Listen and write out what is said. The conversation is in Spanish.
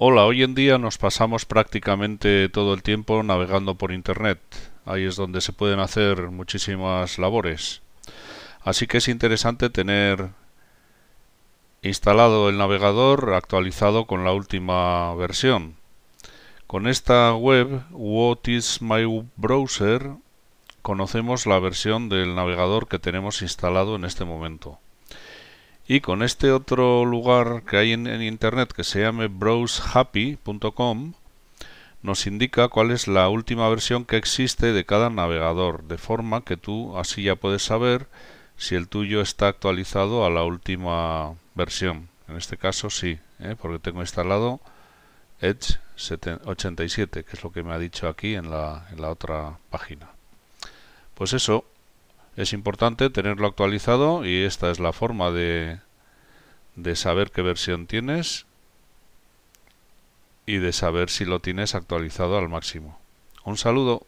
Hola, hoy en día nos pasamos prácticamente todo el tiempo navegando por Internet. Ahí es donde se pueden hacer muchísimas labores. Así que es interesante tener instalado el navegador actualizado con la última versión. Con esta web, What is my browser, conocemos la versión del navegador que tenemos instalado en este momento. Y con este otro lugar que hay en, internet que se llama browsehappy.com nos indica cuál es la última versión que existe de cada navegador, de forma que tú así ya puedes saber si el tuyo está actualizado a la última versión. En este caso sí, ¿eh? porque tengo instalado Edge 87, que es lo que me ha dicho aquí en la otra página. Pues eso, es importante tenerlo actualizado y esta es la forma de, saber qué versión tienes y de saber si lo tienes actualizado al máximo. Un saludo.